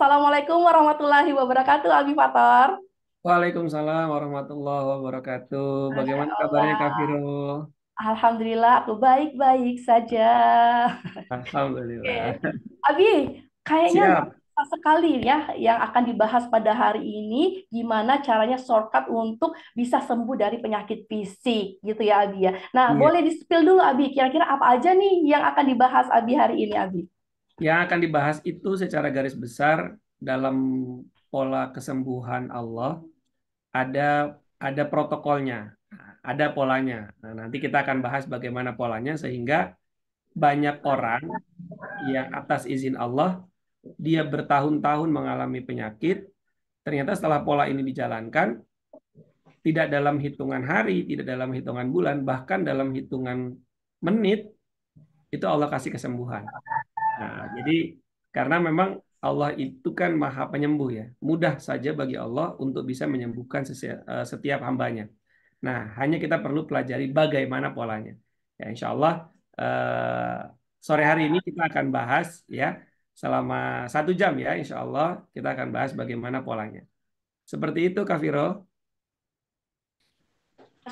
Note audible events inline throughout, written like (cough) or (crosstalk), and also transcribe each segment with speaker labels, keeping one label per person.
Speaker 1: Assalamualaikum warahmatullahi wabarakatuh, Abi Fator. Waalaikumsalam warahmatullahi wabarakatuh. Bagaimana kabarnya Kak Firo?
Speaker 2: Alhamdulillah, aku baik-baik saja.
Speaker 1: Alhamdulillah. Okay.
Speaker 2: Abi, kayaknya Siap sekali ya yang akan dibahas pada
Speaker 1: hari ini gimana caranya shortcut untuk bisa sembuh dari penyakit fisik gitu ya Abi ya. Nah, yeah. boleh di-spill dulu Abi kira-kira apa aja nih yang akan dibahas Abi hari ini Abi? yang akan dibahas itu secara garis besar dalam pola kesembuhan Allah ada ada protokolnya, ada polanya. Nah, nanti kita akan bahas bagaimana polanya sehingga banyak orang yang atas izin Allah dia bertahun-tahun mengalami penyakit, ternyata setelah pola ini dijalankan tidak dalam hitungan hari, tidak dalam hitungan bulan, bahkan dalam hitungan menit itu Allah kasih kesembuhan. Nah, jadi karena memang Allah itu kan maha penyembuh ya. Mudah saja bagi Allah untuk bisa menyembuhkan eh, setiap hambanya. Nah, hanya kita perlu pelajari bagaimana polanya. Ya, insya Allah eh, sore hari ini kita akan bahas ya selama satu jam ya, insya Allah kita akan bahas bagaimana polanya. Seperti itu, Kafiro.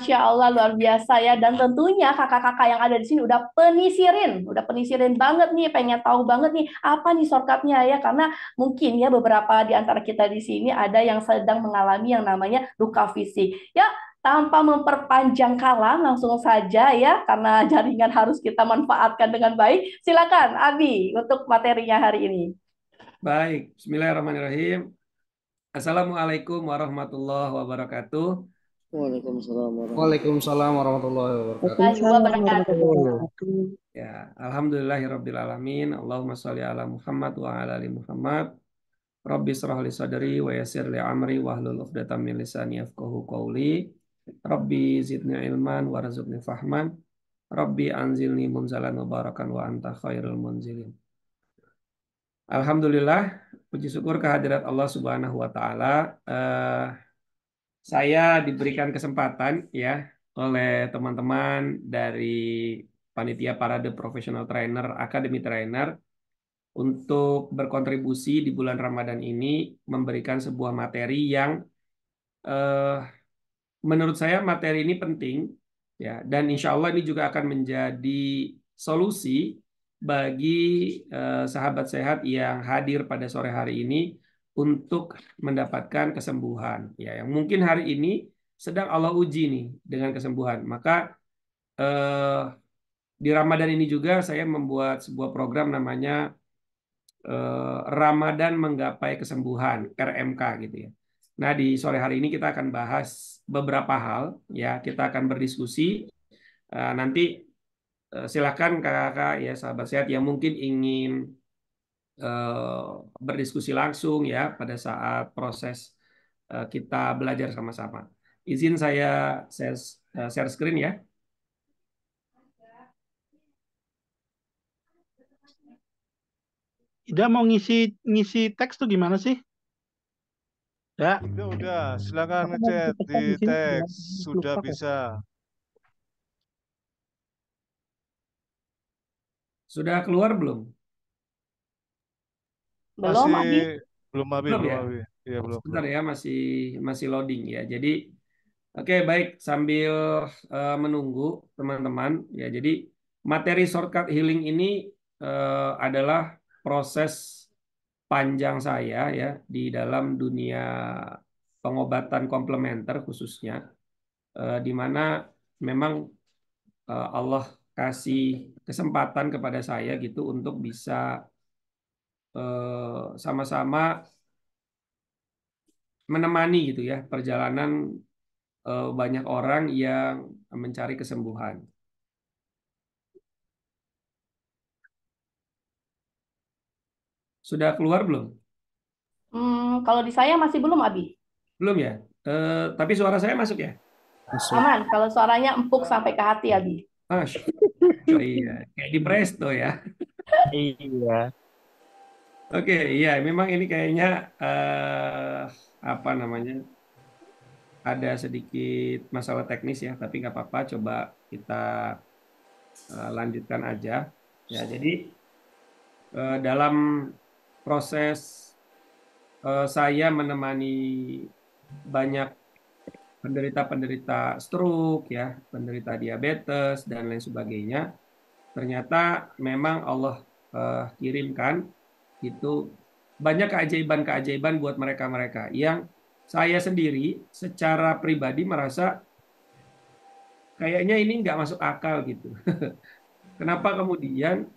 Speaker 1: Masya Allah luar biasa ya. Dan tentunya kakak-kakak yang ada di sini udah penisirin, udah penisirin banget nih, pengen tahu banget nih apa nih shortcutnya ya. Karena mungkin ya beberapa di antara kita di sini ada yang sedang mengalami yang namanya luka fisik. Ya, tanpa memperpanjang kalam langsung saja ya karena jaringan harus kita manfaatkan dengan baik. Silakan Abi untuk materinya hari ini. Baik, Bismillahirrahmanirrahim. Assalamualaikum warahmatullahi wabarakatuh. Waalaikumsalam warahmatullahi, Waalaikumsalam warahmatullahi wabarakatuh. Ya, alhamdulillahirabbil alamin. Allahumma shalli ala Muhammad wa ala ali Muhammad. Rabbi israh li sadri wa yassir li amri wa hlul 'uqdatam min lisani yafqahu qawli. Rabbi zidni ilman warzuqni fahman. Rabbi anzilni munzalan mubarakan wa anta khairul munzilin. Alhamdulillah, puji syukur kehadirat Allah Subhanahu wa taala. Uh, saya diberikan kesempatan ya oleh teman-teman dari panitia parade profesional trainer, academy trainer untuk berkontribusi di bulan Ramadan ini memberikan sebuah materi yang eh, menurut saya materi ini penting ya dan insya Allah ini juga akan menjadi solusi bagi eh, sahabat sehat yang hadir pada sore hari ini untuk mendapatkan kesembuhan ya yang mungkin hari ini sedang Allah uji nih dengan kesembuhan maka eh, di Ramadan ini juga saya membuat sebuah program namanya eh, Ramadan menggapai kesembuhan RMK gitu ya nah di sore hari ini kita akan bahas beberapa hal ya kita akan berdiskusi eh, nanti eh, silakan kakak-kakak ya sahabat sehat yang mungkin ingin Eh, berdiskusi langsung ya pada saat proses eh, kita belajar sama-sama. Izin saya eh, share screen ya. Ida mau ngisi ngisi teks tuh gimana sih? Ya. Itu udah, silakan ngechat di teks, sudah bisa. Sudah keluar belum? Belum masih, Abi? Belum Abi, belum, ya? Abi. Ya, belum. Sebentar ya, masih masih loading ya. Jadi oke okay, baik sambil uh, menunggu teman-teman ya. Jadi materi shortcut healing ini uh, adalah proses panjang saya ya di dalam dunia pengobatan komplementer khususnya uh, di mana memang uh, Allah kasih kesempatan kepada saya gitu untuk bisa Eh, sama-sama menemani gitu ya perjalanan eh, banyak orang yang mencari kesembuhan. Sudah keluar belum? Hmm, kalau di saya masih belum, Abi. Belum ya? E, tapi suara saya masuk ya? Masuk. Aman,
Speaker 2: kalau suaranya empuk sampai ke hati, Abi.
Speaker 1: Ah, oh, iya. Kayak di presto ya. iya. Oke, iya memang ini kayaknya uh, apa namanya? Ada sedikit masalah teknis ya, tapi nggak apa-apa. Coba kita uh, lanjutkan aja. Ya, jadi uh, dalam proses uh, saya menemani banyak penderita-penderita stroke ya, penderita diabetes dan lain sebagainya. Ternyata memang Allah uh, kirimkan itu banyak keajaiban-keajaiban buat mereka-mereka yang saya sendiri secara pribadi merasa kayaknya ini nggak masuk akal gitu. (laughs) Kenapa kemudian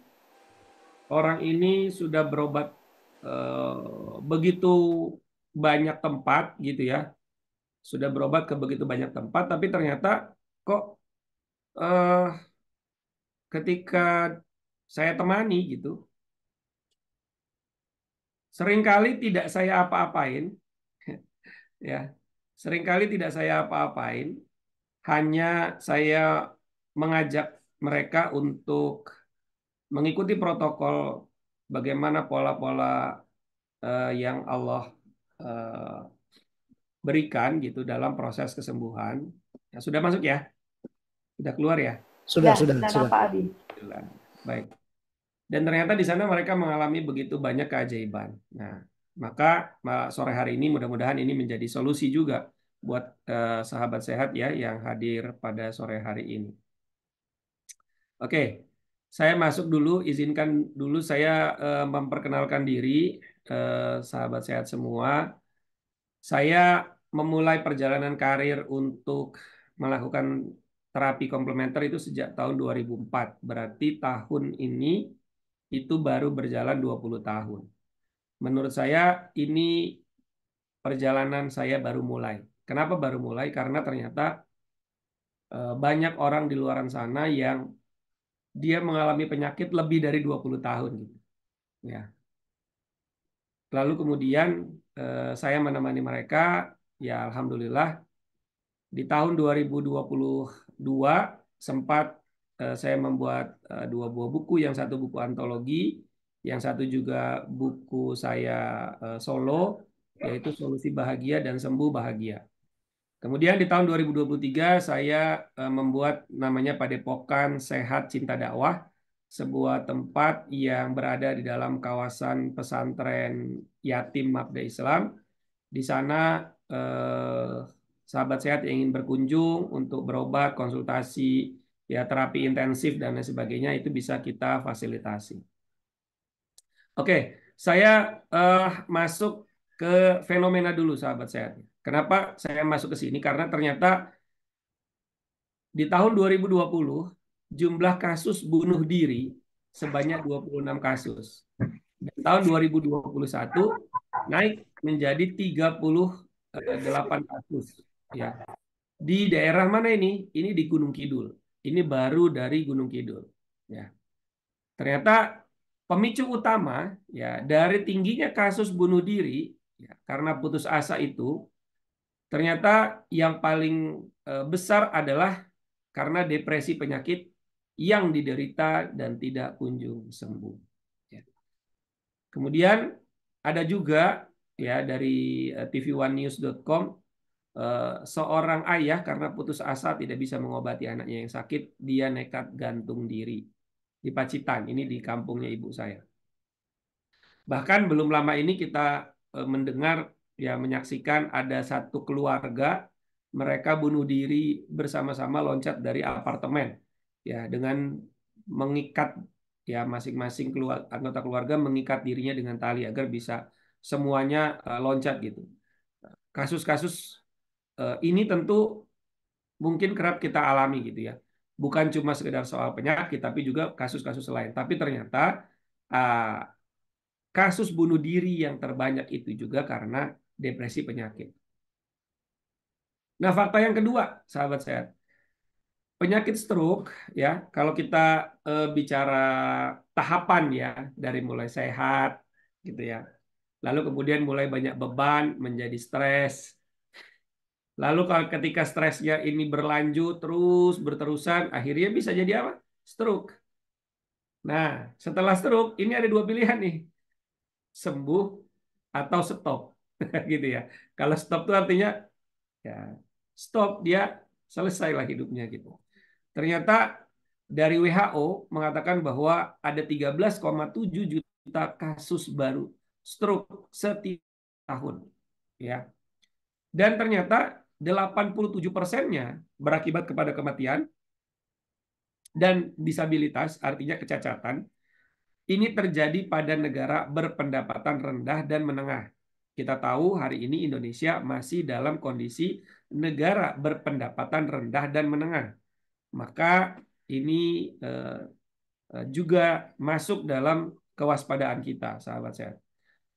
Speaker 1: orang ini sudah berobat eh, begitu banyak tempat gitu ya, sudah berobat ke begitu banyak tempat, tapi ternyata kok eh, ketika saya temani gitu, Seringkali tidak saya apa-apain. (laughs) ya. Seringkali tidak saya apa-apain, hanya saya mengajak mereka untuk mengikuti protokol bagaimana pola-pola eh, yang Allah eh, berikan gitu dalam proses kesembuhan. ya, sudah masuk ya? Sudah keluar ya? Sudah, ya, sudah, sudah. sudah. Pak Abi? Baik. Dan ternyata di sana mereka mengalami begitu banyak keajaiban. Nah, maka sore hari ini mudah-mudahan ini menjadi solusi juga buat eh, sahabat sehat ya yang hadir pada sore hari ini. Oke, saya masuk dulu, izinkan dulu saya eh, memperkenalkan diri eh, sahabat sehat semua. Saya memulai perjalanan karir untuk melakukan terapi komplementer itu sejak tahun 2004. Berarti tahun ini itu baru berjalan 20 tahun. Menurut saya ini perjalanan saya baru mulai. Kenapa baru mulai? Karena ternyata eh, banyak orang di luar sana yang dia mengalami penyakit lebih dari 20 tahun gitu, Ya. Lalu kemudian eh, saya menemani mereka, ya alhamdulillah di tahun 2022 sempat Eh, saya membuat eh, dua buah buku, yang satu buku antologi, yang satu juga buku saya eh, solo, yaitu Solusi Bahagia dan Sembuh Bahagia. Kemudian di tahun 2023 saya membuat namanya Padepokan Sehat Cinta Dakwah, sebuah tempat yang berada di dalam kawasan pesantren yatim Mabda Islam. Di sana eh, sahabat sehat yang ingin berkunjung untuk berobat, konsultasi ya terapi intensif dan lain sebagainya itu bisa kita fasilitasi. Oke, saya uh, masuk ke fenomena dulu sahabat sehat. Kenapa saya masuk ke sini? Karena ternyata di tahun 2020 jumlah kasus bunuh diri sebanyak 26 kasus. Dan tahun 2021 naik menjadi 38 eh, kasus ya. Di daerah mana ini? Ini di Gunung Kidul. Ini baru dari Gunung Kidul. Ya. Ternyata pemicu utama ya dari tingginya kasus bunuh diri ya, karena putus asa itu ternyata yang paling e, besar adalah karena depresi penyakit yang diderita dan tidak kunjung sembuh. Ya. Kemudian ada juga ya dari e, tv1news.com Eh, seorang ayah karena putus asa tidak bisa mengobati anaknya yang sakit, dia nekat gantung diri di Pacitan, ini di kampungnya ibu saya. Bahkan belum lama ini kita eh, mendengar ya menyaksikan ada satu keluarga mereka bunuh diri bersama-sama loncat dari apartemen ya dengan mengikat ya masing-masing keluar, anggota keluarga mengikat dirinya dengan tali agar bisa semuanya eh, loncat gitu. Kasus-kasus Eh, ini tentu mungkin kerap kita alami gitu ya. Bukan cuma sekedar soal penyakit, tapi juga kasus-kasus lain. Tapi ternyata eh, kasus bunuh diri yang terbanyak itu juga karena depresi penyakit. Nah, fakta yang kedua, sahabat sehat. Penyakit stroke ya, kalau kita eh, bicara tahapan ya dari mulai sehat gitu ya. Lalu kemudian mulai banyak beban, menjadi stres, Lalu kalau ketika stresnya ini berlanjut terus berterusan, akhirnya bisa jadi apa? Stroke. Nah, setelah stroke ini ada dua pilihan nih. Sembuh atau stop. (laughs) gitu ya. Kalau stop itu artinya ya stop dia selesailah hidupnya gitu. Ternyata dari WHO mengatakan bahwa ada 13,7 juta kasus baru stroke setiap tahun ya. Dan ternyata 87 persennya berakibat kepada kematian dan disabilitas artinya kecacatan ini terjadi pada negara berpendapatan rendah dan menengah. Kita tahu hari ini Indonesia masih dalam kondisi negara berpendapatan rendah dan menengah. Maka ini eh, eh, juga masuk dalam kewaspadaan kita, sahabat saya.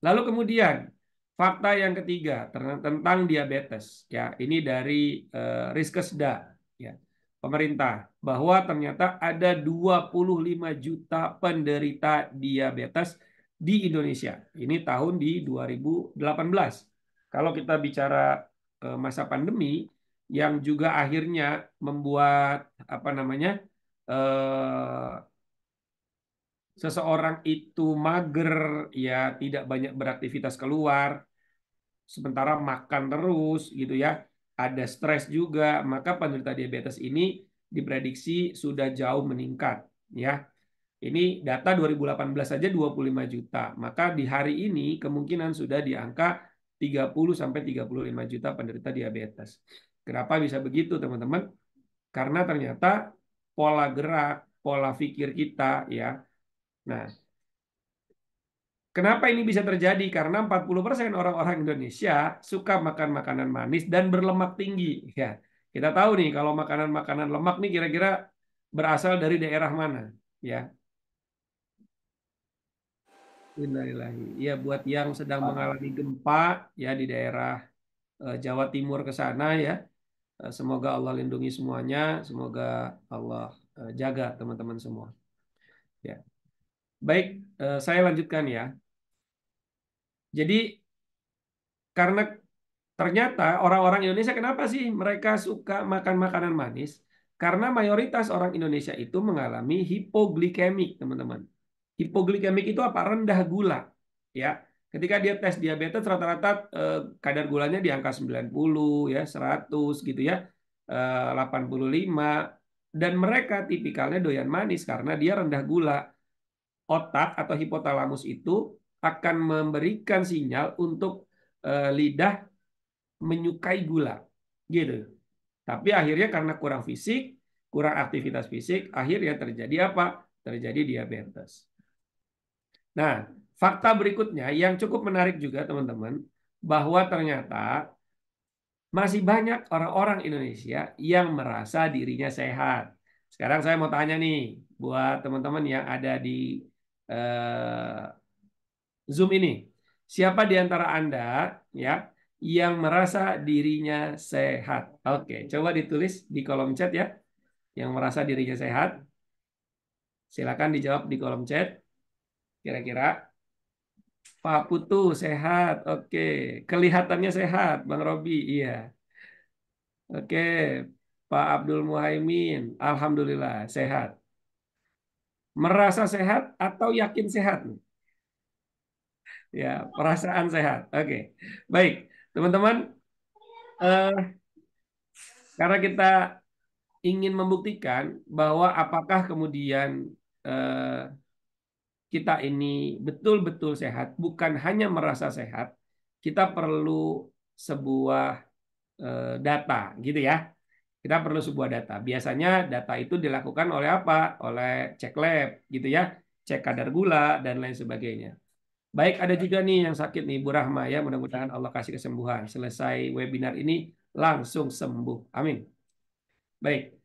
Speaker 1: Lalu kemudian Fakta yang ketiga tentang diabetes, ya ini dari uh, eh, Riskesda, ya pemerintah bahwa ternyata ada 25 juta penderita diabetes di Indonesia. Ini tahun di 2018. Kalau kita bicara uh, masa pandemi yang juga akhirnya membuat apa namanya uh, seseorang itu mager, ya tidak banyak beraktivitas keluar, sementara makan terus gitu ya, ada stres juga, maka penderita diabetes ini diprediksi sudah jauh meningkat ya. Ini data 2018 saja 25 juta. Maka di hari ini kemungkinan sudah di angka 30 sampai 35 juta penderita diabetes. Kenapa bisa begitu, teman-teman? Karena ternyata pola gerak, pola pikir kita ya, Nah, Kenapa ini bisa terjadi? Karena 40% orang-orang Indonesia suka makan makanan manis dan berlemak tinggi. Ya, kita tahu nih kalau makanan-makanan lemak nih kira-kira berasal dari daerah mana, ya. Innalillahi. Ya buat yang sedang mengalami gempa ya di daerah eh, Jawa Timur ke sana ya. Eh, semoga Allah lindungi semuanya, semoga Allah eh, jaga teman-teman semua. Ya. Baik, eh, saya lanjutkan ya. Jadi karena ternyata orang-orang Indonesia kenapa sih mereka suka makan makanan manis? Karena mayoritas orang Indonesia itu mengalami hipoglikemik, teman-teman. Hipoglikemik itu apa? Rendah gula, ya. Ketika dia tes diabetes rata-rata eh, kadar gulanya di angka 90 ya, 100 gitu ya. 85 eh, dan mereka tipikalnya doyan manis karena dia rendah gula otak atau hipotalamus itu akan memberikan sinyal untuk eh, lidah menyukai gula. Gitu. Tapi akhirnya karena kurang fisik, kurang aktivitas fisik, akhirnya terjadi apa? Terjadi diabetes. Nah, fakta berikutnya yang cukup menarik juga teman-teman, bahwa ternyata masih banyak orang-orang Indonesia yang merasa dirinya sehat. Sekarang saya mau tanya nih buat teman-teman yang ada di Eh, Zoom ini. Siapa di antara Anda ya yang merasa dirinya sehat? Oke, coba ditulis di kolom chat ya. Yang merasa dirinya sehat. Silakan dijawab di kolom chat. Kira-kira Pak Putu sehat. Oke, kelihatannya sehat, Bang Robi. Iya. Oke, Pak Abdul Muhaimin, alhamdulillah sehat merasa sehat atau yakin sehat? Ya, perasaan sehat. Oke, okay. baik, teman-teman. Eh, karena kita ingin membuktikan bahwa apakah kemudian eh, kita ini betul-betul sehat, bukan hanya merasa sehat, kita perlu sebuah eh, data, gitu ya kita perlu sebuah data. Biasanya data itu dilakukan oleh apa? Oleh cek lab gitu ya, cek kadar gula dan lain sebagainya. Baik, ada juga nih yang sakit nih Bu Rahma ya, mudah-mudahan Allah kasih kesembuhan. Selesai webinar ini langsung sembuh. Amin. Baik.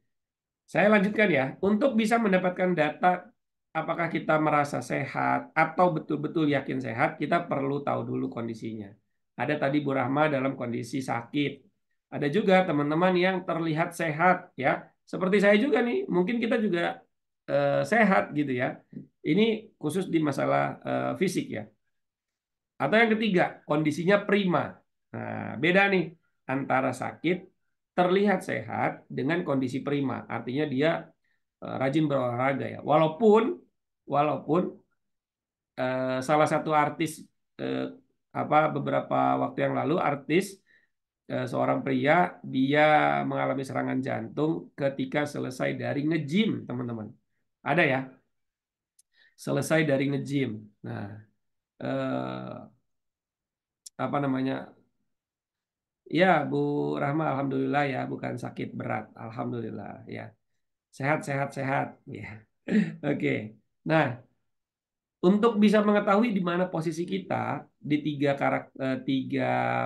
Speaker 1: Saya lanjutkan ya. Untuk bisa mendapatkan data apakah kita merasa sehat atau betul-betul yakin sehat, kita perlu tahu dulu kondisinya. Ada tadi Bu Rahma dalam kondisi sakit, ada juga teman-teman yang terlihat sehat ya. Seperti saya juga nih, mungkin kita juga eh, sehat gitu ya. Ini khusus di masalah eh, fisik ya. Atau yang ketiga, kondisinya prima. Nah, beda nih antara sakit terlihat sehat dengan kondisi prima. Artinya dia eh, rajin berolahraga ya. Walaupun walaupun salah satu artis apa beberapa waktu yang lalu artis Eh, seorang pria dia mengalami serangan jantung ketika selesai dari ngejim teman-teman ada ya selesai dari ngejim nah eh, apa namanya ya Bu Rahma alhamdulillah ya bukan sakit berat alhamdulillah ya sehat sehat sehat ya (laughs) oke okay. nah untuk bisa mengetahui di mana posisi kita di tiga karakter eh, tiga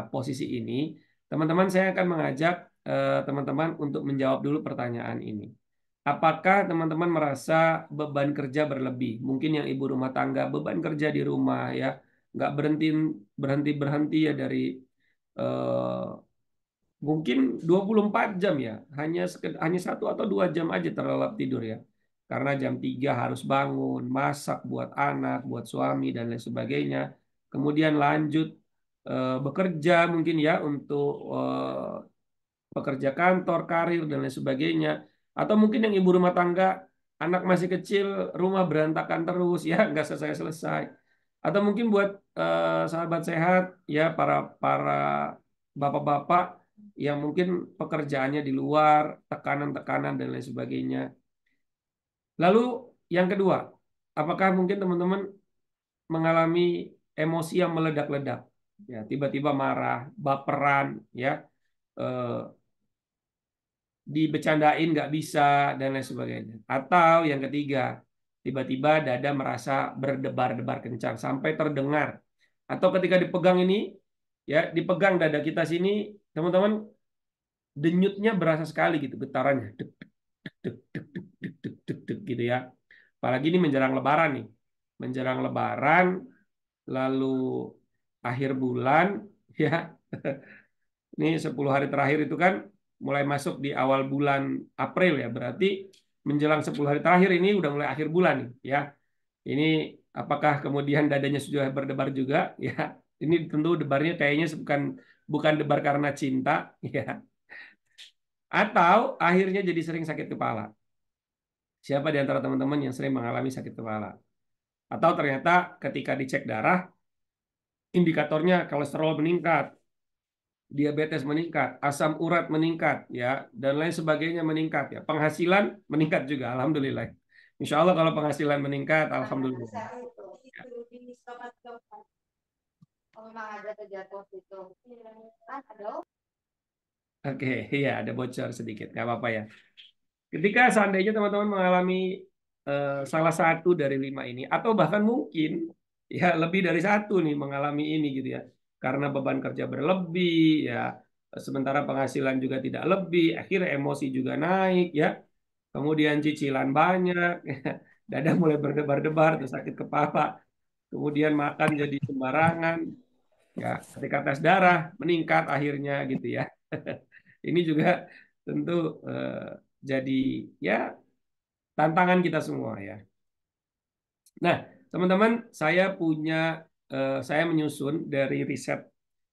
Speaker 1: posisi ini Teman-teman, saya akan mengajak eh, teman-teman uh, untuk menjawab dulu pertanyaan ini. Apakah teman-teman merasa beban kerja berlebih? Mungkin yang ibu rumah tangga beban kerja di rumah ya, nggak berhenti berhenti berhenti ya dari uh, mungkin 24 jam ya, hanya hanya satu atau dua jam aja terlelap tidur ya. Karena jam 3 harus bangun, masak buat anak, buat suami dan lain sebagainya. Kemudian lanjut Eh, bekerja mungkin ya untuk eh, pekerja kantor, karir dan lain sebagainya. Atau mungkin yang ibu rumah tangga, anak masih kecil, rumah berantakan terus ya (laughs) nggak selesai-selesai. Atau mungkin buat eh, sahabat sehat ya para para bapak-bapak yang mungkin pekerjaannya di luar, tekanan-tekanan dan lain sebagainya. Lalu yang kedua, apakah mungkin teman-teman mengalami emosi yang meledak-ledak? ya tiba-tiba marah, baperan, ya eh, dibecandain nggak bisa dan lain sebagainya. Atau yang ketiga, tiba-tiba dada merasa berdebar-debar kencang sampai terdengar. Atau ketika dipegang ini, ya dipegang dada kita sini, teman-teman denyutnya berasa sekali gitu getarannya, dek dek dek dek dek dek dek, dek gitu ya. Apalagi ini menjelang Lebaran nih, menjelang Lebaran lalu akhir bulan (laughs) ya ini 10 hari terakhir itu kan mulai masuk di awal bulan April ya berarti menjelang 10 hari terakhir ini udah mulai akhir bulan ya ini apakah kemudian dadanya sudah berdebar juga (laughs) ya ini tentu debarnya kayaknya bukan bukan debar karena cinta (laughs) ya atau akhirnya jadi sering sakit kepala siapa di antara teman-teman yang sering mengalami sakit kepala atau ternyata ketika dicek darah indikatornya kolesterol meningkat, diabetes meningkat, asam urat meningkat, ya, dan lain sebagainya meningkat, ya. Penghasilan meningkat juga, alhamdulillah. Insya Allah kalau penghasilan meningkat, alhamdulillah. Ya. Oh, iya, kan, Oke, okay, iya ada bocor sedikit, nggak apa-apa ya. Ketika seandainya teman-teman mengalami uh, salah satu dari lima ini, atau bahkan mungkin ya lebih dari satu nih mengalami ini gitu ya karena beban kerja berlebih ya sementara penghasilan juga tidak lebih akhirnya emosi juga naik ya kemudian cicilan banyak (laughs) ya. dada mulai berdebar-debar terus sakit kepala kemudian makan jadi sembarangan ya ketika tes darah meningkat akhirnya gitu ya (laughs) ini juga tentu eh, jadi ya tantangan kita semua ya nah Teman-teman, saya punya eh, saya menyusun dari riset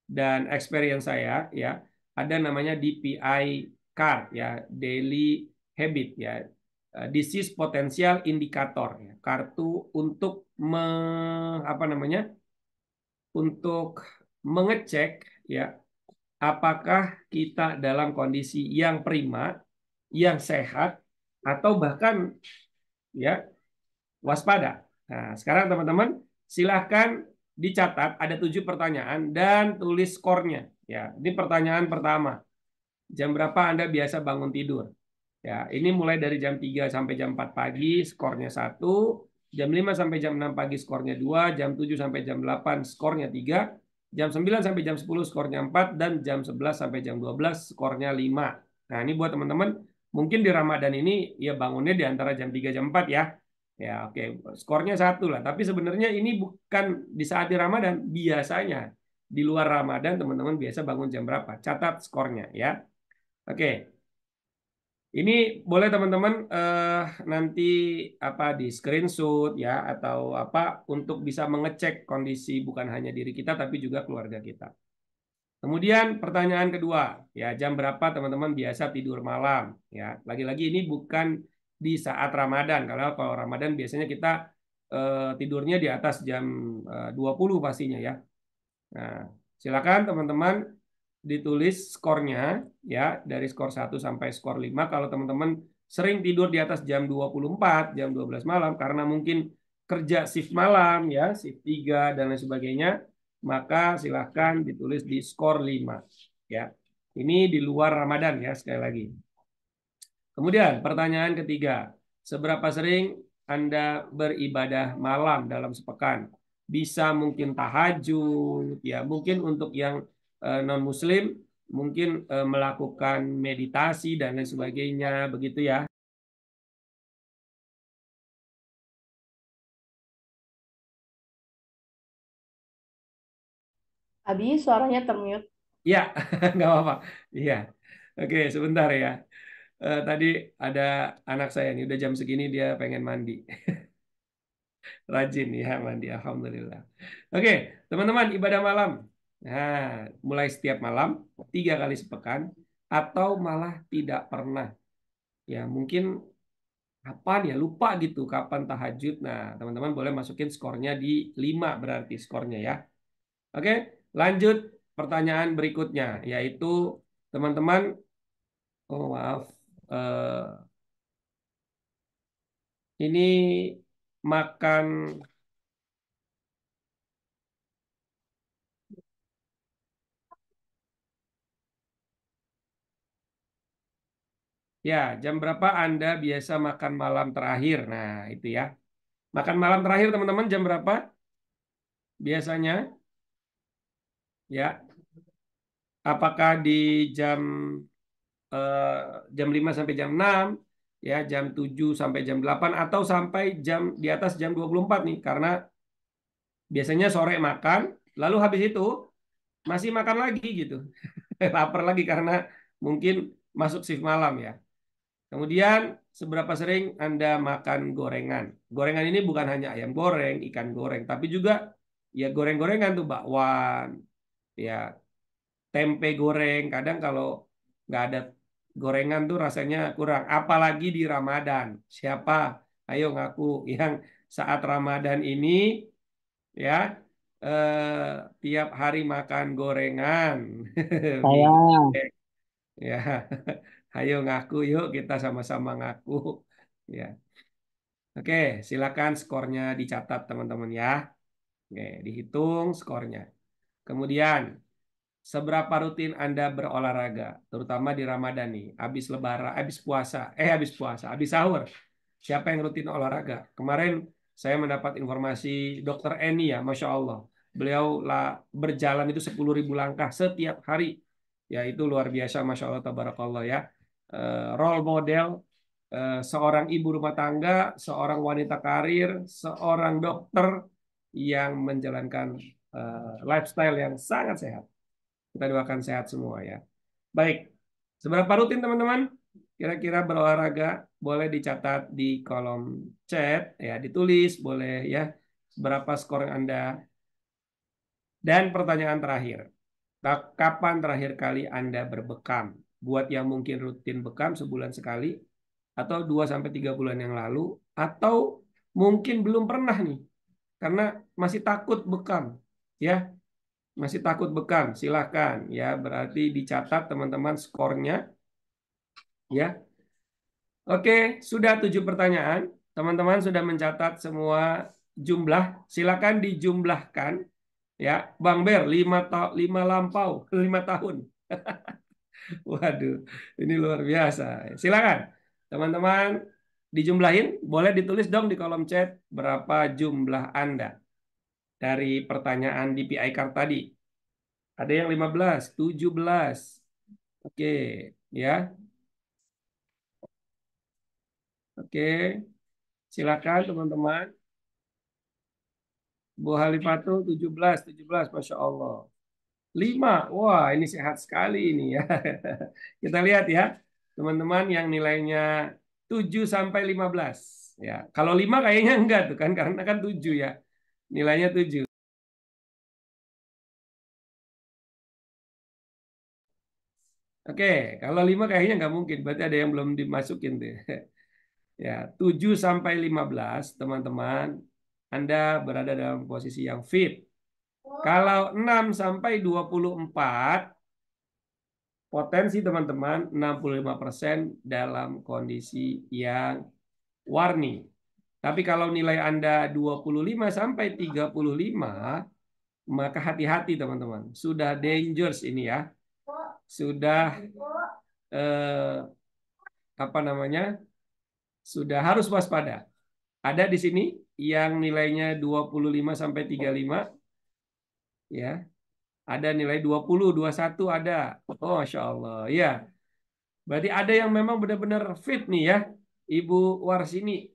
Speaker 1: dan experience saya ya, ada namanya DPI card ya, Daily Habit ya. Disease eh, Potential Indicator ya, kartu untuk me, apa namanya? untuk mengecek ya apakah kita dalam kondisi yang prima, yang sehat atau bahkan ya waspada Nah, sekarang teman-teman silahkan dicatat ada tujuh pertanyaan dan tulis skornya. Ya, ini pertanyaan pertama. Jam berapa Anda biasa bangun tidur? Ya, ini mulai dari jam 3 sampai jam 4 pagi skornya 1, jam 5 sampai jam 6 pagi skornya 2, jam 7 sampai jam 8 skornya 3, jam 9 sampai jam 10 skornya 4 dan jam 11 sampai jam 12 skornya 5. Nah, ini buat teman-teman mungkin di Ramadan ini ya bangunnya di antara jam 3 jam 4 ya. Ya, oke. Okay. Skornya satu lah. Tapi sebenarnya ini bukan di saat di Ramadan. Biasanya di luar Ramadan teman-teman biasa bangun jam berapa? Catat skornya ya. Oke. Okay. Ini boleh teman-teman eh, nanti apa di screenshot ya atau apa untuk bisa mengecek kondisi bukan hanya diri kita tapi juga keluarga kita. Kemudian pertanyaan kedua, ya jam berapa teman-teman biasa tidur malam ya. Lagi-lagi ini bukan di saat Ramadan. Karena kalau Ramadan biasanya kita eh, tidurnya di atas jam eh, 20 pastinya ya. Nah, silakan teman-teman ditulis skornya ya dari skor 1 sampai skor 5 kalau teman-teman sering tidur di atas jam 24, jam 12 malam karena mungkin kerja shift malam ya, shift 3 dan lain sebagainya, maka silakan ditulis di skor 5 ya. Ini di luar Ramadan ya sekali lagi. Kemudian pertanyaan ketiga, seberapa sering Anda beribadah malam dalam sepekan? Bisa mungkin tahajud, ya mungkin untuk yang eh, non muslim mungkin eh, melakukan meditasi dan lain sebagainya, begitu ya. Abi, suaranya termute.
Speaker 2: Ya, (laughs) nggak apa-apa.
Speaker 1: Iya. Oke, sebentar ya uh, tadi ada anak saya nih udah jam segini dia pengen mandi. (laughs) Rajin ya mandi, alhamdulillah. Oke, teman-teman ibadah malam. Nah, mulai setiap malam tiga kali sepekan atau malah tidak pernah. Ya mungkin kapan ya lupa gitu kapan tahajud. Nah teman-teman boleh masukin skornya di 5 berarti skornya ya. Oke lanjut pertanyaan berikutnya yaitu teman-teman oh maaf uh, ini makan Ya, jam berapa Anda biasa makan malam terakhir? Nah, itu ya. Makan malam terakhir teman-teman jam berapa? Biasanya ya. Apakah di jam Eh, jam 5 sampai jam 6 ya jam 7 sampai jam 8 atau sampai jam di atas jam 24 nih karena biasanya sore makan lalu habis itu masih makan lagi gitu (laughs) lapar lagi karena mungkin masuk shift malam ya kemudian seberapa sering Anda makan gorengan gorengan ini bukan hanya ayam goreng ikan goreng tapi juga ya goreng-gorengan tuh bakwan ya tempe goreng kadang kalau nggak ada gorengan tuh rasanya kurang. Apalagi di Ramadan. Siapa? Ayo ngaku yang saat Ramadan ini ya eh, tiap hari makan gorengan. (laughs) Saya. ya. (laughs) Ayo ngaku yuk kita sama-sama ngaku. Ya. Oke, silakan skornya dicatat teman-teman ya. Oke, dihitung skornya. Kemudian seberapa rutin Anda berolahraga, terutama di Ramadan nih, habis lebaran, habis puasa, eh habis puasa, habis sahur. Siapa yang rutin olahraga? Kemarin saya mendapat informasi dokter Eni ya, Masya Allah. Beliau lah berjalan itu 10.000 langkah setiap hari. Ya itu luar biasa, Masya Allah, Tabarakallah ya. Uh, role model uh, seorang ibu rumah tangga, seorang wanita karir, seorang dokter yang menjalankan uh, lifestyle yang sangat sehat. Kita doakan sehat semua ya. Baik, seberapa rutin teman-teman? Kira-kira berolahraga boleh dicatat di kolom chat ya, ditulis boleh ya berapa skor Anda. Dan pertanyaan terakhir, kapan terakhir kali Anda berbekam? Buat yang mungkin rutin bekam sebulan sekali, atau 2-3 bulan yang lalu, atau mungkin belum pernah nih, karena masih takut bekam. ya masih takut bekam? Silahkan. Ya, berarti dicatat teman-teman skornya. Ya. Oke, sudah tujuh pertanyaan. Teman-teman sudah mencatat semua jumlah. Silakan dijumlahkan. Ya, Bang Ber, lima tahun, lima lampau, (laughs) lima tahun. (laughs) Waduh, ini luar biasa. Silakan, teman-teman dijumlahin. Boleh ditulis dong di kolom chat berapa jumlah Anda dari pertanyaan DPI Card tadi. Ada yang 15, 17. Oke, okay. ya. Oke. Okay. Silakan teman-teman. Bu Halifatul 17, 17, Masya Allah. 5, wah ini sehat sekali ini ya. (laughs) Kita lihat ya, teman-teman yang nilainya 7 sampai 15. Ya, kalau 5 kayaknya enggak tuh kan karena kan 7 ya nilainya 7. Oke, kalau 5 kayaknya nggak mungkin, berarti ada yang belum dimasukin tuh. (laughs) Ya, 7 sampai 15, teman-teman, Anda berada dalam posisi yang fit. Kalau 6 sampai 24, potensi teman-teman 65% dalam kondisi yang warni. Tapi kalau nilai Anda 25 sampai 35, maka hati-hati teman-teman. Sudah dangerous ini ya. Sudah eh, apa namanya? Sudah harus waspada. Ada di sini yang nilainya 25 sampai 35 ya. Ada nilai 20, 21 ada. Oh, Masya Allah. Ya. Berarti ada yang memang benar-benar fit nih ya. Ibu Warsini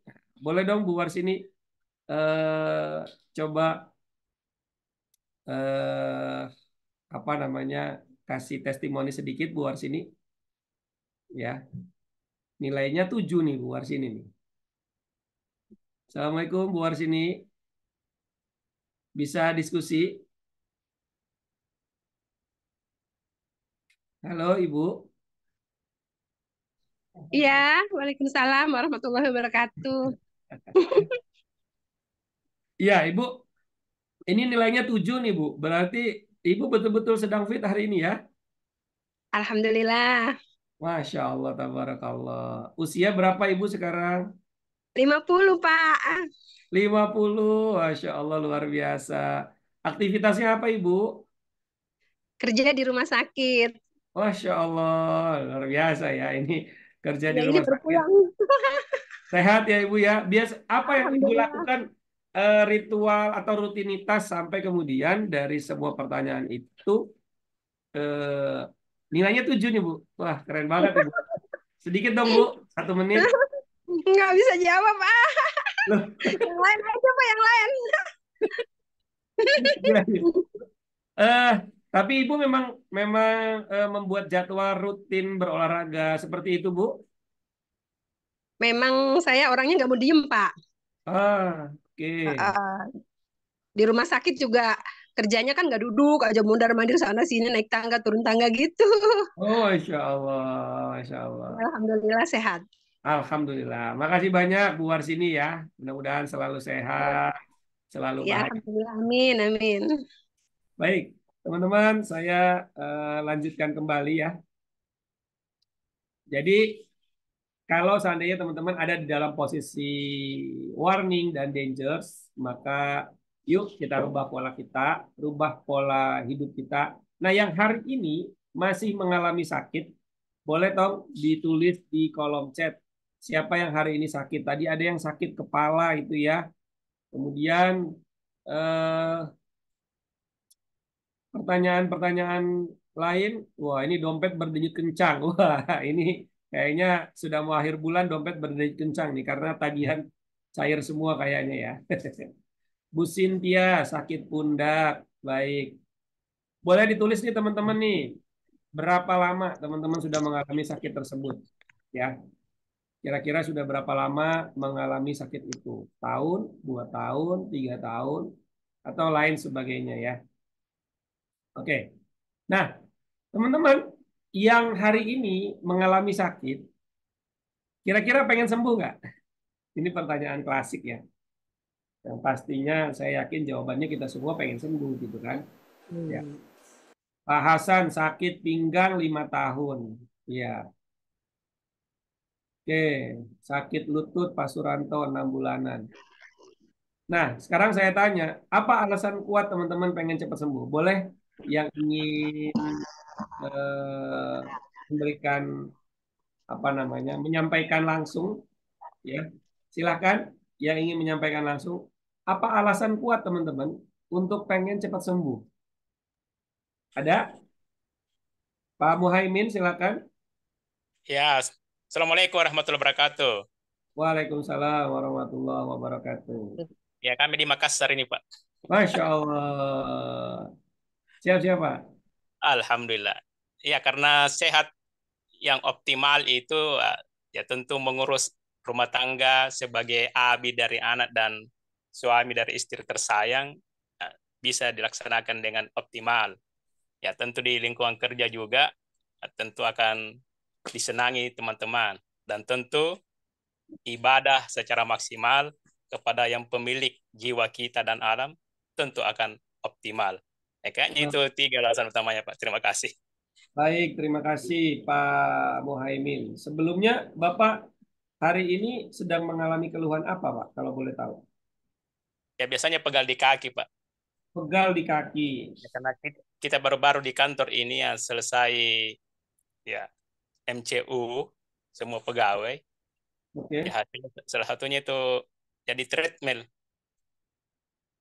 Speaker 1: boleh dong Bu Warsini eh, coba eh, apa namanya kasih testimoni sedikit Bu Warsini. Ya. Nilainya tujuh nih Bu Warsini nih. Assalamualaikum Bu Warsini. Bisa diskusi? Halo Ibu.
Speaker 2: Iya, Waalaikumsalam warahmatullahi wabarakatuh. (laughs)
Speaker 1: Iya, Ibu. Ini nilainya 7 nih, Bu. Berarti Ibu betul-betul sedang fit hari ini ya?
Speaker 2: Alhamdulillah.
Speaker 1: Masya Allah, tabarakallah. Usia berapa Ibu sekarang?
Speaker 2: 50, Pak.
Speaker 1: 50, Masya Allah, luar biasa. Aktivitasnya apa Ibu?
Speaker 2: Kerja di rumah sakit.
Speaker 1: Masya Allah, luar biasa ya. Ini kerja ya, di rumah ini
Speaker 2: sakit.
Speaker 1: (laughs) Sehat ya Ibu ya. Biasa apa yang Ibu lakukan uh, ritual atau rutinitas sampai kemudian dari semua pertanyaan itu uh, nilainya tujuh nih Bu. Wah keren banget Ibu. Sedikit dong Bu, satu menit. Nggak bisa jawab ah. Loh. Yang lain aja Pak, yang lain. uh, tapi Ibu memang memang uh, membuat jadwal rutin berolahraga seperti itu Bu?
Speaker 2: memang saya orangnya nggak mau diem pak.
Speaker 1: Ah, oke. Okay.
Speaker 2: di rumah sakit juga kerjanya kan nggak duduk aja mundar mandir sana sini naik tangga turun tangga gitu. Oh,
Speaker 1: insya Allah, insya Allah.
Speaker 2: Alhamdulillah sehat.
Speaker 1: Alhamdulillah. Makasih banyak Bu Warsini ya. Mudah-mudahan selalu sehat, selalu ya, bahagia.
Speaker 2: Alhamdulillah. Amin, amin.
Speaker 1: Baik, teman-teman, saya uh, lanjutkan kembali ya. Jadi kalau seandainya teman-teman ada di dalam posisi warning dan dangers, maka yuk kita rubah pola kita, rubah pola hidup kita. Nah, yang hari ini masih mengalami sakit, boleh dong ditulis di kolom chat siapa yang hari ini sakit. Tadi ada yang sakit kepala itu ya. Kemudian pertanyaan eh, pertanyaan-pertanyaan lain, wah ini dompet berdenyut kencang. (laughs) Wah, ini Kayaknya sudah mau akhir bulan dompet berdenyut kencang nih karena tagihan cair semua kayaknya ya. (laughs) Bu Sintia sakit pundak. Baik. Boleh ditulis nih teman-teman nih. Berapa lama teman-teman sudah mengalami sakit tersebut? Ya. Kira-kira sudah berapa lama mengalami sakit itu? Tahun, dua tahun, tiga tahun, atau lain sebagainya ya. Oke. Nah, teman-teman, yang hari ini mengalami sakit, kira-kira pengen sembuh nggak? Ini pertanyaan klasik ya. Yang pastinya saya yakin jawabannya kita semua pengen sembuh gitu kan. Hmm. Ya. Pak Hasan sakit pinggang lima tahun. ya. Oke, sakit lutut Pak Suranto enam bulanan. Nah, sekarang saya tanya, apa alasan kuat teman-teman pengen cepat sembuh? Boleh yang ingin eh, memberikan apa namanya menyampaikan langsung ya silakan yang ingin menyampaikan langsung apa alasan kuat teman-teman untuk pengen cepat sembuh ada Pak Muhaimin silakan
Speaker 2: ya assalamualaikum warahmatullahi wabarakatuh
Speaker 1: Waalaikumsalam warahmatullahi wabarakatuh
Speaker 2: ya kami di Makassar ini Pak
Speaker 1: Masya Allah siap siapa
Speaker 2: Alhamdulillah Iya karena sehat yang optimal itu eh, ya tentu mengurus rumah tangga sebagai abi dari anak dan suami dari istri tersayang eh, bisa dilaksanakan dengan optimal. Ya tentu di lingkungan kerja juga eh, tentu akan disenangi teman-teman dan tentu ibadah secara maksimal kepada yang pemilik jiwa kita dan alam tentu akan optimal. Ya, kayaknya itu tiga alasan utamanya Pak. Terima kasih.
Speaker 1: Baik, terima kasih Pak Mohaimin. Sebelumnya Bapak hari ini sedang mengalami keluhan apa Pak, kalau boleh tahu?
Speaker 2: Ya biasanya pegal di kaki Pak.
Speaker 1: Pegal di kaki. Ya,
Speaker 2: karena kita baru-baru di kantor ini ya selesai ya MCU semua pegawai. Oke. Okay. Ya, salah satunya itu jadi ya, treadmill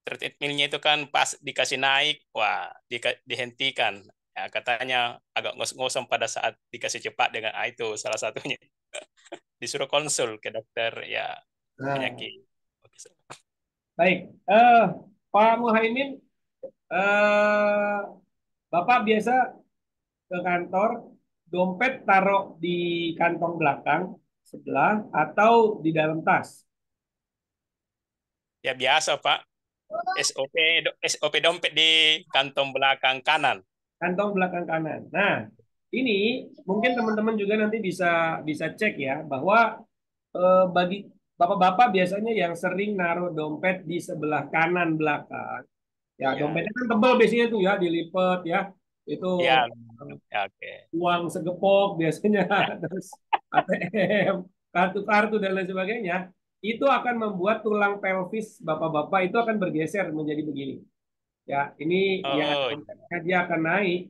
Speaker 2: treadmillnya itu kan pas dikasih naik, wah dihentikan. Ya, katanya agak ngos-ngosan pada saat dikasih cepat dengan A ah, itu salah satunya. (laughs) Disuruh konsul ke dokter ya nah. penyakit. Nah.
Speaker 1: Baik, uh, Pak Muhaimin, uh, eh, Bapak biasa ke kantor dompet taruh di kantong belakang sebelah atau di dalam tas?
Speaker 2: Ya biasa Pak. SOP SOP dompet di kantong belakang kanan
Speaker 1: kantong belakang kanan. Nah, ini mungkin teman-teman juga nanti bisa bisa cek ya bahwa eh, bagi bapak-bapak biasanya yang sering naruh dompet di sebelah kanan belakang. Ya, ya. dompetnya kan tebal biasanya tuh ya, dilipat ya. Itu ya. Ya, okay. uang segepok biasanya, (laughs) terus ATM, kartu-kartu dan lain sebagainya. Itu akan membuat tulang pelvis bapak-bapak itu akan bergeser menjadi begini ya ini oh. ya dia akan naik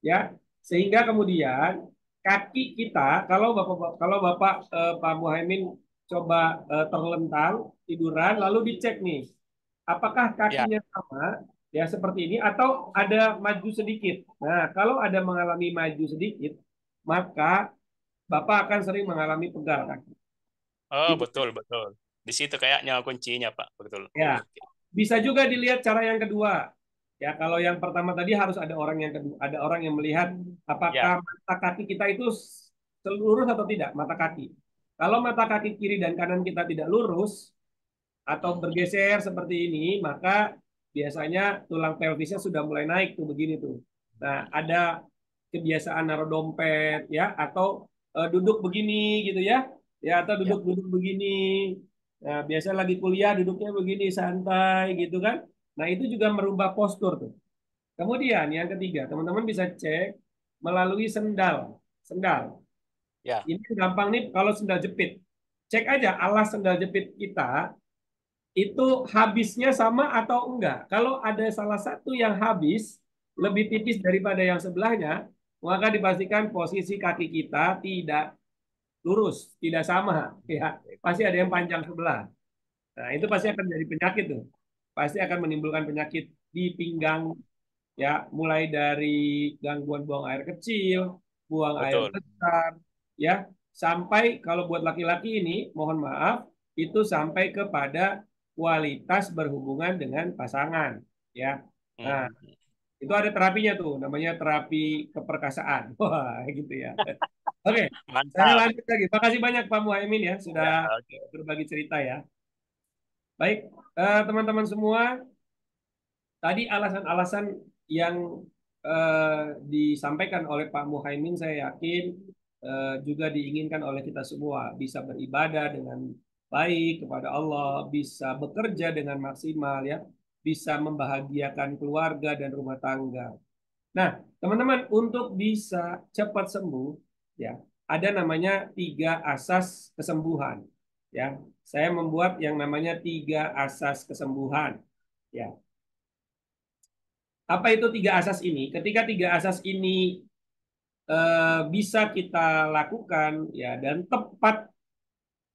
Speaker 1: ya sehingga kemudian kaki kita kalau bapak kalau bapak eh, Pak Muhaimin coba eh, terlentang tiduran lalu dicek nih apakah kakinya ya. sama ya seperti ini atau ada maju sedikit nah kalau ada mengalami maju sedikit maka bapak akan sering mengalami pegal kaki
Speaker 2: oh betul betul di situ kayaknya kuncinya pak betul ya
Speaker 1: bisa juga dilihat cara yang kedua. Ya, kalau yang pertama tadi harus ada orang yang kedua, ada orang yang melihat apakah ya. mata kaki kita itu seluruh atau tidak, mata kaki. Kalau mata kaki kiri dan kanan kita tidak lurus atau bergeser seperti ini, maka biasanya tulang pelvisnya sudah mulai naik tuh begini tuh. Nah, ada kebiasaan naruh dompet ya atau uh, duduk begini gitu ya. Ya atau ya. duduk-duduk ya. begini Nah, biasa lagi kuliah duduknya begini santai gitu kan. Nah, itu juga merubah postur tuh. Kemudian yang ketiga, teman-teman bisa cek melalui sendal. Sendal. Ya. Ini gampang nih kalau sendal jepit. Cek aja alas sendal jepit kita itu habisnya sama atau enggak. Kalau ada salah satu yang habis lebih tipis daripada yang sebelahnya, maka dipastikan posisi kaki kita tidak lurus, tidak sama. Ya, pasti ada yang panjang sebelah. Nah, itu pasti akan jadi penyakit tuh. Pasti akan menimbulkan penyakit di pinggang ya, mulai dari gangguan buang air kecil, buang Betul. air besar, ya, sampai kalau buat laki-laki ini, mohon maaf, itu sampai kepada kualitas berhubungan dengan pasangan, ya. Hmm. Nah, itu ada terapinya tuh, namanya terapi keperkasaan. (laughs) Wah, gitu ya. Oke, okay. saya lanjut lagi. Terima kasih banyak Pak Muhaimin ya sudah ya, okay. berbagi cerita ya. Baik, eh, teman-teman uh, semua, tadi alasan-alasan yang uh, disampaikan oleh Pak Muhaimin saya yakin uh, juga diinginkan oleh kita semua bisa beribadah dengan baik kepada Allah, bisa bekerja dengan maksimal ya, bisa membahagiakan keluarga dan rumah tangga. Nah, teman-teman untuk bisa cepat sembuh ya ada namanya tiga asas kesembuhan ya saya membuat yang namanya tiga asas kesembuhan ya apa itu tiga asas ini ketika tiga asas ini eh, bisa kita lakukan ya dan tepat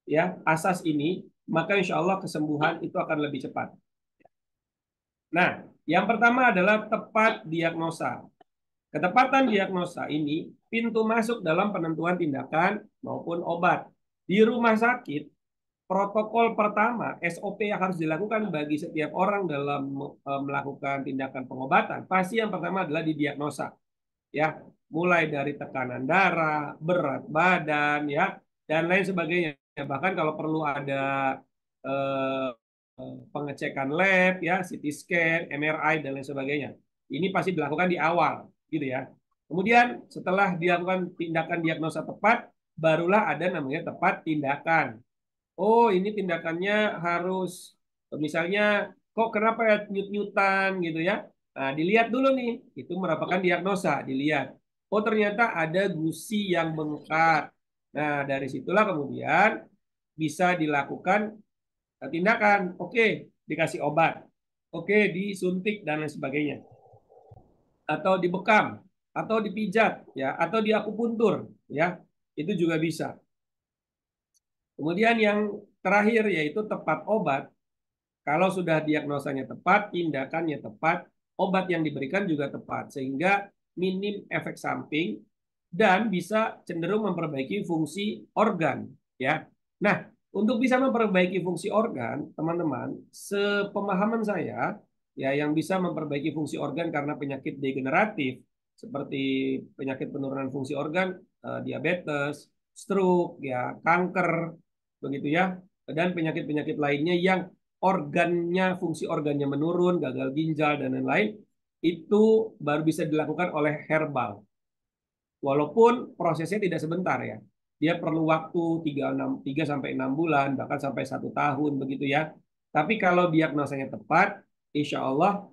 Speaker 1: ya asas ini maka insya Allah kesembuhan itu akan lebih cepat nah yang pertama adalah tepat diagnosa Ketepatan diagnosa ini pintu masuk dalam penentuan tindakan maupun obat. Di rumah sakit, protokol pertama SOP yang harus dilakukan bagi setiap orang dalam eh, melakukan tindakan pengobatan pasti yang pertama adalah didiagnosa. Ya, mulai dari tekanan darah, berat badan, ya, dan lain sebagainya. Bahkan kalau perlu ada eh, pengecekan lab, ya, CT scan, MRI dan lain sebagainya. Ini pasti dilakukan di awal gitu ya. Kemudian setelah dilakukan tindakan diagnosa tepat, barulah ada namanya tepat tindakan. Oh, ini tindakannya harus misalnya kok kenapa ya nyut-nyutan gitu ya. Nah, dilihat dulu nih, itu merupakan diagnosa, dilihat. Oh, ternyata ada gusi yang mengkat. Nah, dari situlah kemudian bisa dilakukan eh, tindakan. Oke, dikasih obat. Oke, disuntik dan lain sebagainya atau dibekam atau dipijat ya atau diakupuntur ya itu juga bisa. Kemudian yang terakhir yaitu tepat obat. Kalau sudah diagnosanya tepat, tindakannya tepat, obat yang diberikan juga tepat sehingga minim efek samping dan bisa cenderung memperbaiki fungsi organ ya. Nah, untuk bisa memperbaiki fungsi organ, teman-teman, sepemahaman saya ya yang bisa memperbaiki fungsi organ karena penyakit degeneratif seperti penyakit penurunan fungsi organ, eh, diabetes, stroke, ya kanker, begitu ya, dan penyakit-penyakit lainnya yang organnya fungsi organnya menurun, gagal ginjal dan lain-lain itu baru bisa dilakukan oleh herbal. Walaupun prosesnya tidak sebentar ya. Dia perlu waktu 3 sampai 6 bulan bahkan sampai satu tahun begitu ya. Tapi kalau diagnosanya tepat, insya Allah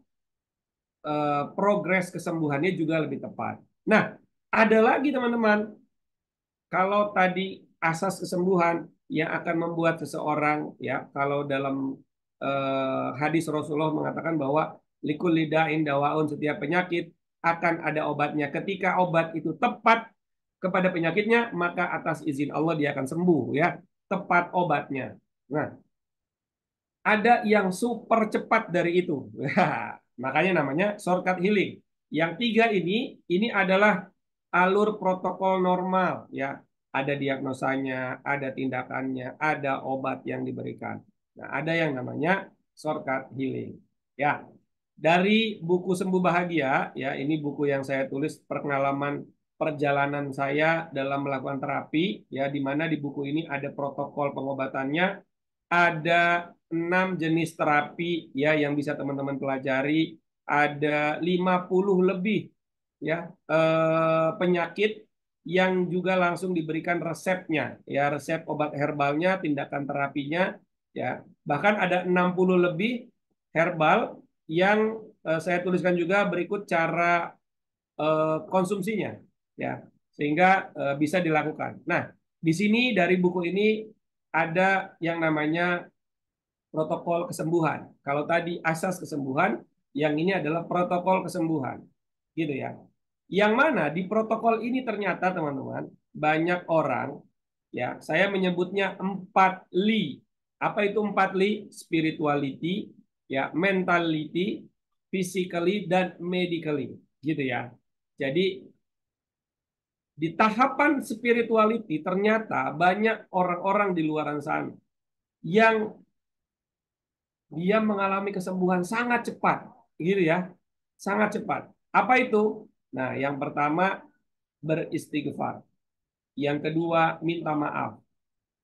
Speaker 1: uh, eh, progres kesembuhannya juga lebih tepat. Nah, ada lagi teman-teman, kalau tadi asas kesembuhan yang akan membuat seseorang ya kalau dalam uh, hadis Rasulullah mengatakan bahwa likul lidain dawaun setiap penyakit akan ada obatnya. Ketika obat itu tepat kepada penyakitnya, maka atas izin Allah dia akan sembuh ya, tepat obatnya. Nah, ada yang super cepat dari itu. (laughs) Makanya namanya shortcut healing. Yang tiga ini, ini adalah alur protokol normal. ya Ada diagnosanya, ada tindakannya, ada obat yang diberikan. Nah, ada yang namanya shortcut healing. Ya, dari buku Sembuh Bahagia, ya ini buku yang saya tulis pengalaman perjalanan saya dalam melakukan terapi, ya di mana di buku ini ada protokol pengobatannya, ada enam jenis terapi ya yang bisa teman-teman pelajari ada 50 lebih ya eh, penyakit yang juga langsung diberikan resepnya ya resep obat herbalnya tindakan terapinya ya bahkan ada 60 lebih herbal yang eh, saya tuliskan juga berikut cara eh, konsumsinya ya sehingga eh, bisa dilakukan nah di sini dari buku ini ada yang namanya protokol kesembuhan. Kalau tadi asas kesembuhan, yang ini adalah protokol kesembuhan. Gitu ya. Yang mana di protokol ini ternyata teman-teman banyak orang ya, saya menyebutnya empat li. Apa itu empat li? Spirituality, ya, mentality, physically dan medically, gitu ya. Jadi di tahapan spirituality ternyata banyak orang-orang di luar sana yang dia mengalami kesembuhan sangat cepat, gitu ya, sangat cepat. Apa itu? Nah, yang pertama beristighfar, yang kedua minta maaf,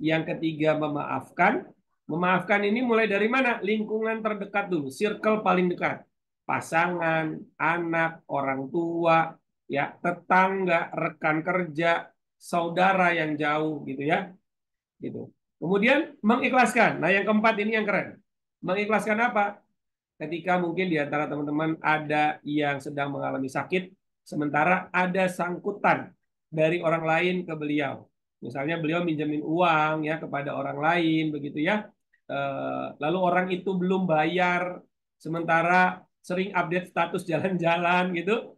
Speaker 1: yang ketiga memaafkan. Memaafkan ini mulai dari mana? Lingkungan terdekat dulu, circle paling dekat, pasangan, anak, orang tua, ya tetangga, rekan kerja, saudara yang jauh gitu ya. Gitu. Kemudian mengikhlaskan. Nah, yang keempat ini yang keren. Mengikhlaskan apa? Ketika mungkin di antara teman-teman ada yang sedang mengalami sakit, sementara ada sangkutan dari orang lain ke beliau. Misalnya beliau minjemin uang ya kepada orang lain begitu ya. Eh, lalu orang itu belum bayar, sementara sering update status (laughs) jalan-jalan gitu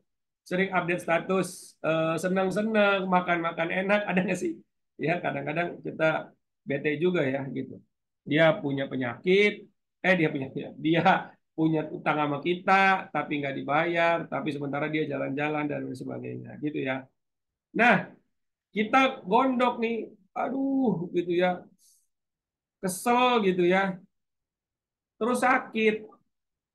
Speaker 1: sering update status eh, senang-senang, makan-makan enak, ada nggak sih? Ya kadang-kadang kita bete juga ya gitu. Dia punya penyakit, eh dia punya ya, dia punya utang sama kita tapi nggak dibayar, tapi sementara dia jalan-jalan dan sebagainya gitu ya. Nah kita gondok nih, aduh gitu ya, kesel gitu ya, terus sakit.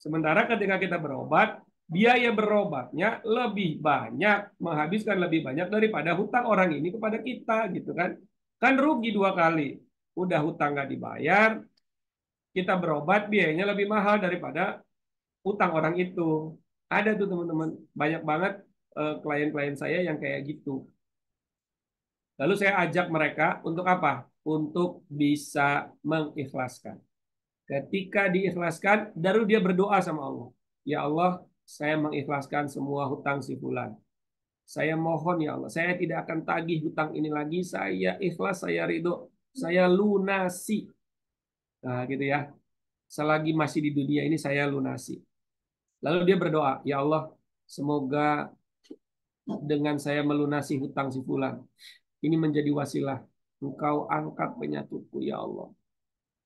Speaker 1: Sementara ketika kita berobat, biaya berobatnya lebih banyak menghabiskan lebih banyak daripada hutang orang ini kepada kita gitu kan kan rugi dua kali udah hutang nggak dibayar kita berobat biayanya lebih mahal daripada hutang orang itu ada tuh teman-teman banyak banget eh, klien-klien saya yang kayak gitu lalu saya ajak mereka untuk apa untuk bisa mengikhlaskan ketika diikhlaskan baru dia berdoa sama Allah ya Allah saya mengikhlaskan semua hutang si fulan. Saya mohon ya Allah, saya tidak akan tagih hutang ini lagi, saya ikhlas, saya ridho, saya lunasi. Nah, gitu ya. Selagi masih di dunia ini saya lunasi. Lalu dia berdoa, ya Allah, semoga dengan saya melunasi hutang si fulan, ini menjadi wasilah Engkau angkat penyakitku ya Allah.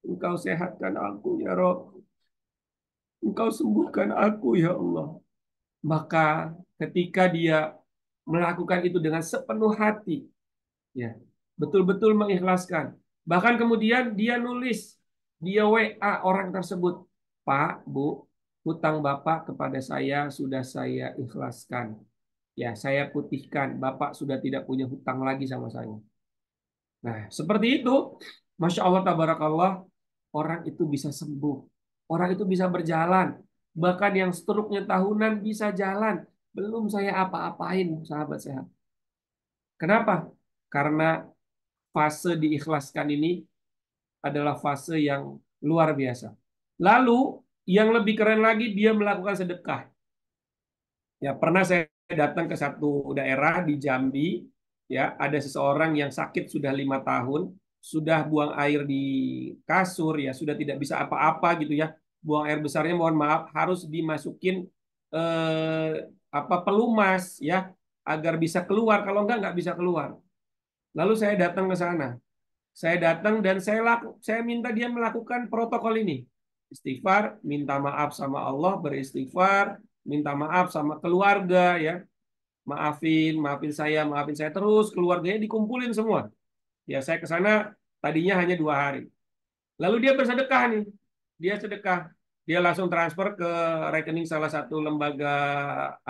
Speaker 1: Engkau sehatkan aku ya Rob. Engkau sembuhkan aku ya Allah. Maka ketika dia melakukan itu dengan sepenuh hati, ya betul-betul mengikhlaskan. Bahkan kemudian dia nulis, dia WA orang tersebut, Pak, Bu, hutang Bapak kepada saya sudah saya ikhlaskan. Ya, saya putihkan, Bapak sudah tidak punya hutang lagi sama saya. Nah, seperti itu, Masya Allah, Tabarakallah, orang itu bisa sembuh Orang itu bisa berjalan. Bahkan yang struknya tahunan bisa jalan. Belum saya apa-apain, sahabat sehat. Kenapa? Karena fase diikhlaskan ini adalah fase yang luar biasa. Lalu, yang lebih keren lagi, dia melakukan sedekah. Ya, pernah saya datang ke satu daerah di Jambi, ya ada seseorang yang sakit sudah lima tahun, sudah buang air di kasur ya sudah tidak bisa apa-apa gitu ya buang air besarnya mohon maaf harus dimasukin eh, apa pelumas ya agar bisa keluar kalau enggak nggak bisa keluar lalu saya datang ke sana saya datang dan saya laku, saya minta dia melakukan protokol ini istighfar minta maaf sama Allah beristighfar minta maaf sama keluarga ya maafin maafin saya maafin saya terus keluarganya dikumpulin semua Ya saya ke sana tadinya hanya dua hari. Lalu dia bersedekah nih. Dia sedekah. Dia langsung transfer ke rekening salah satu lembaga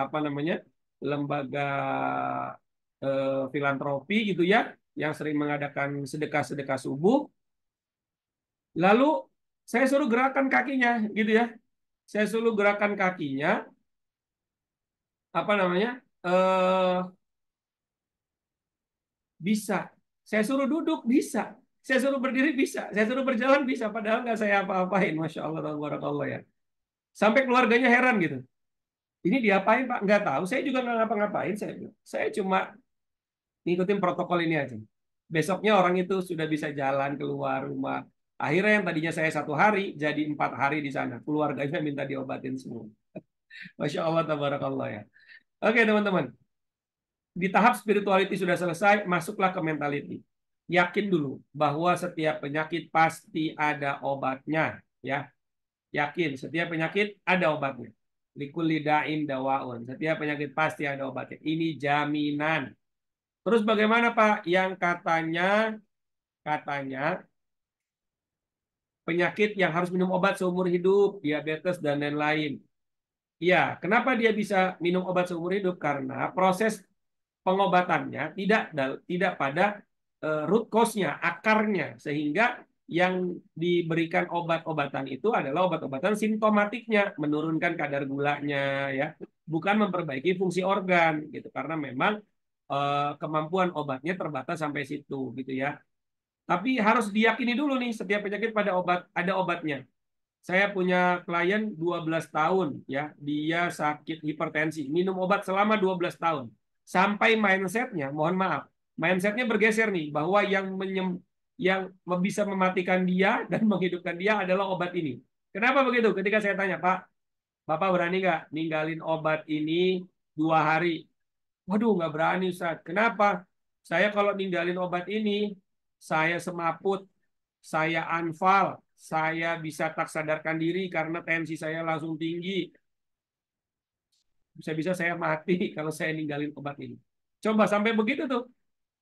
Speaker 1: apa namanya? lembaga eh, filantropi gitu ya yang sering mengadakan sedekah-sedekah subuh. Lalu saya suruh gerakan kakinya gitu ya. Saya suruh gerakan kakinya apa namanya? eh bisa saya suruh duduk bisa, saya suruh berdiri bisa, saya suruh berjalan bisa. Padahal nggak saya apa-apain, masya Allah, Allah ya. Sampai keluarganya heran gitu. Ini diapain Pak? Nggak tahu. Saya juga nggak ngapa-ngapain. Saya saya cuma ngikutin protokol ini aja. Besoknya orang itu sudah bisa jalan keluar rumah. Akhirnya yang tadinya saya satu hari jadi empat hari di sana. Keluarganya minta diobatin semua. (laughs) Masya Allah, tabarakallah ya. Oke teman-teman di tahap spirituality sudah selesai, masuklah ke mentality. Yakin dulu bahwa setiap penyakit pasti ada obatnya, ya. Yakin setiap penyakit ada obatnya. Likuli da'in dawaun. Setiap penyakit pasti ada obatnya. Ini jaminan. Terus bagaimana Pak yang katanya katanya penyakit yang harus minum obat seumur hidup, diabetes dan lain-lain. Iya, kenapa dia bisa minum obat seumur hidup? Karena proses pengobatannya tidak tidak pada e, root cause-nya, akarnya sehingga yang diberikan obat-obatan itu adalah obat-obatan simptomatiknya, menurunkan kadar gulanya ya, bukan memperbaiki fungsi organ gitu karena memang eh, kemampuan obatnya terbatas sampai situ gitu ya. Tapi harus diyakini dulu nih setiap penyakit pada obat ada obatnya. Saya punya klien 12 tahun ya, dia sakit hipertensi, minum obat selama 12 tahun sampai mindsetnya, mohon maaf, mindsetnya bergeser nih bahwa yang menyem, yang bisa mematikan dia dan (laughs) menghidupkan dia adalah obat ini. Kenapa begitu? Ketika saya tanya Pak, Bapak berani nggak ninggalin obat ini dua hari? Waduh, nggak berani Ustaz. Kenapa? Saya kalau ninggalin obat ini, saya semaput, saya anfal, saya bisa tak sadarkan diri karena tensi saya langsung tinggi, bisa-bisa saya mati (laughs) kalau saya ninggalin obat ini. Coba sampai begitu tuh.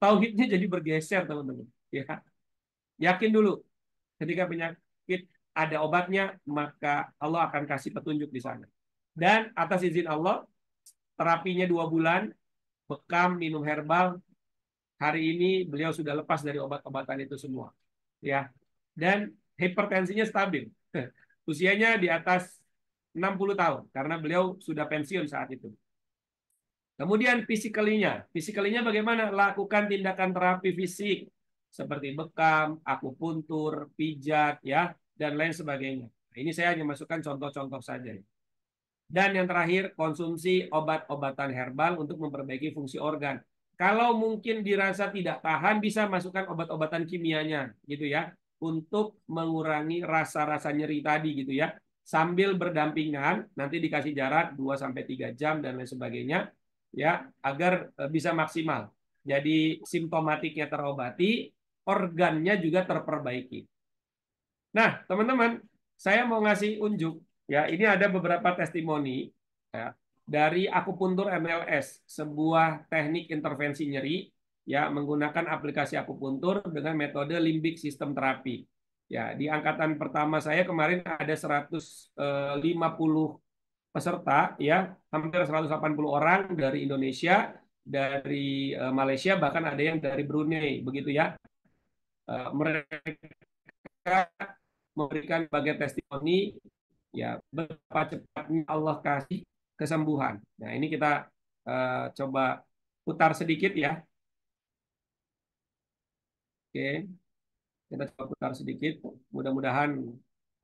Speaker 1: Tauhidnya jadi bergeser, teman-teman. Ya. Yakin dulu. Ketika penyakit ada obatnya, maka Allah akan kasih petunjuk di sana. Dan atas izin Allah, terapinya dua bulan, bekam, minum herbal, hari ini beliau sudah lepas dari obat-obatan itu semua ya dan hipertensinya stabil (laughs) usianya di atas 60 tahun karena beliau sudah pensiun saat itu. Kemudian fisikalinya, fisikalinya bagaimana? Lakukan tindakan terapi fisik seperti bekam, akupuntur, pijat, ya, dan lain sebagainya. Nah, ini saya hanya masukkan contoh-contoh saja. Dan yang terakhir, konsumsi obat-obatan herbal untuk memperbaiki fungsi organ. Kalau mungkin dirasa tidak tahan, bisa masukkan obat-obatan kimianya, gitu ya, untuk mengurangi rasa-rasa nyeri tadi, gitu ya sambil berdampingan nanti dikasih jarak 2 sampai tiga jam dan lain sebagainya ya agar eh, bisa maksimal. Jadi simptomatiknya terobati, organnya juga terperbaiki. Nah, teman-teman, saya mau ngasih unjuk ya ini ada beberapa testimoni ya, dari akupuntur MLS, sebuah teknik intervensi nyeri ya menggunakan aplikasi akupuntur dengan metode limbik sistem terapi. Ya, di angkatan pertama saya kemarin ada 150 eh, peserta ya, hampir 180 orang dari Indonesia, dari eh, Malaysia bahkan ada yang dari Brunei begitu ya. Eh, mereka memberikan bagian testimoni ya betapa cepatnya Allah kasih kesembuhan. Nah, ini kita uh, coba putar sedikit ya. Oke. Okay. Kita coba putar sedikit, mudah-mudahan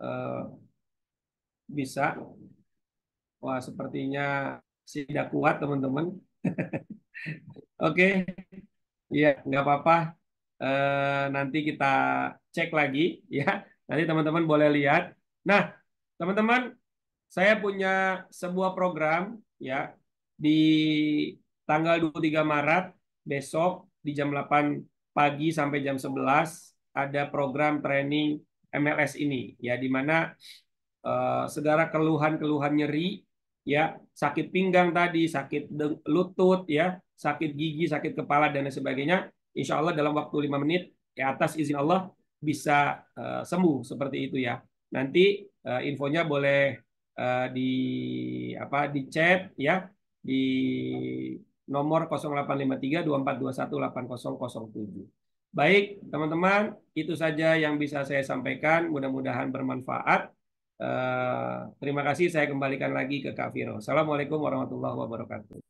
Speaker 1: uh, bisa. Wah, sepertinya tidak kuat teman-teman. (laughs) Oke, ya nggak apa-apa. uh, nanti kita cek lagi ya. Nanti teman-teman boleh lihat. Nah, teman-teman, saya punya sebuah program ya di tanggal 23 Maret besok di jam 8 pagi sampai jam 11 ada program training MLS ini ya di mana uh, segala keluhan-keluhan nyeri ya sakit pinggang tadi sakit lutut ya sakit gigi sakit kepala dan lain sebagainya insya Allah dalam waktu lima menit ya atas izin Allah bisa uh, sembuh seperti itu ya nanti uh, infonya boleh uh, di apa di chat ya di nomor 0853 2421 8007 Baik, teman-teman, itu saja yang bisa saya sampaikan. Mudah-mudahan bermanfaat. Eh, terima kasih. Saya kembalikan lagi ke Kak Viro. Assalamualaikum warahmatullahi wabarakatuh.